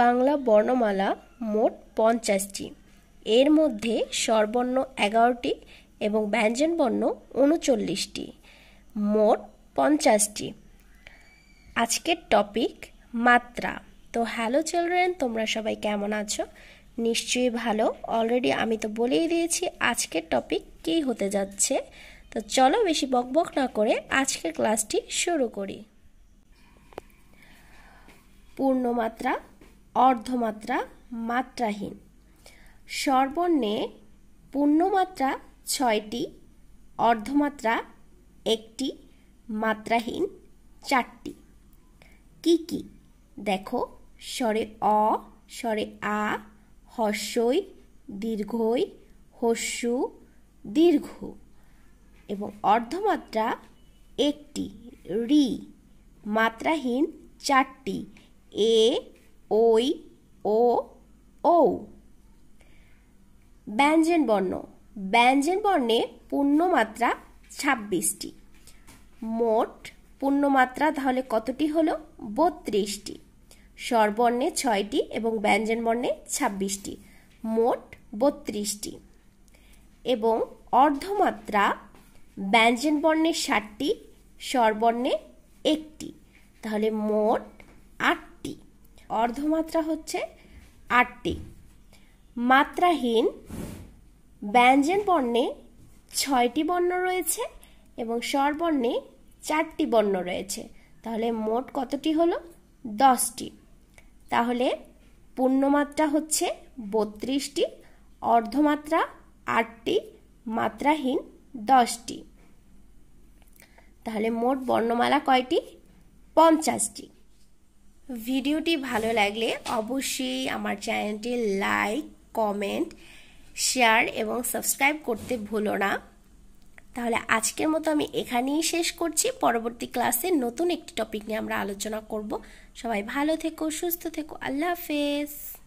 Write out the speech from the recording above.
বাংলা বর্ণমালা মোট পঞ্চাশটি এর মধ্যে স্বরবর্ণ এগারোটি এবং ব্যঞ্জনবর্ণ উনচল্লিশটি মোট পঞ্চাশটি আজকের টপিক মাত্রা তো হ্যালো চিলড্রেন তোমরা সবাই কেমন আছো নিশ্চয়ই ভালো অলরেডি আমি তো বলেই দিয়েছি আজকের টপিক কী হতে যাচ্ছে তো চলো বেশি বকবক না করে আজকের ক্লাসটি শুরু করি পূর্ণমাত্রা অর্ধমাত্রা মাত্রাহীন স্বরবর্ণে পূর্ণমাত্রা ছয়টি অর্ধমাত্রা একটি মাত্রাহীন চারটি কি কি দেখো স্বরে অ স্বরে আ হর্ষই দীর্ঘই হস্যু দীর্ঘ এবং অর্ধমাত্রা একটি রি মাত্রাহীন চারটি এ ওই ও ও ব্যঞ্জন বর্ণ ব্যঞ্জন বর্ণে পূর্ণমাত্রা ছাব্বিশটি মোট পূর্ণমাত্রা তাহলে কতটি হলো বত্রিশটি স্বরবর্ণে ছয়টি এবং ব্যঞ্জন বর্ণে ছাব্বিশটি মোট বত্রিশটি এবং অর্ধমাত্রা ব্যঞ্জন বর্ণে ষাটটি স্বরবর্ণে একটি তাহলে মোট আট অর্ধমাত্রা হচ্ছে আটটি মাত্রাহীন ব্যঞ্জন বর্ণে ছয়টি বর্ণ রয়েছে এবং স্বরবর্ণে চারটি বর্ণ রয়েছে তাহলে মোট কতটি হলো দশটি তাহলে পূর্ণমাত্রা হচ্ছে বত্রিশটি অর্ধমাত্রা আটটি মাত্রাহীন দশটি তাহলে মোট বর্ণমালা কয়টি পঞ্চাশটি ভিডিওটি ভালো লাগলে অবশ্যই আমার চ্যানেলটি লাইক কমেন্ট শেয়ার এবং সাবস্ক্রাইব করতে ভুলো না তাহলে আজকের মতো আমি এখানেই শেষ করছি পরবর্তী ক্লাসে নতুন একটি টপিক নিয়ে আমরা আলোচনা করব সবাই ভালো থেকো সুস্থ থেকো আল্লাহ হাফেজ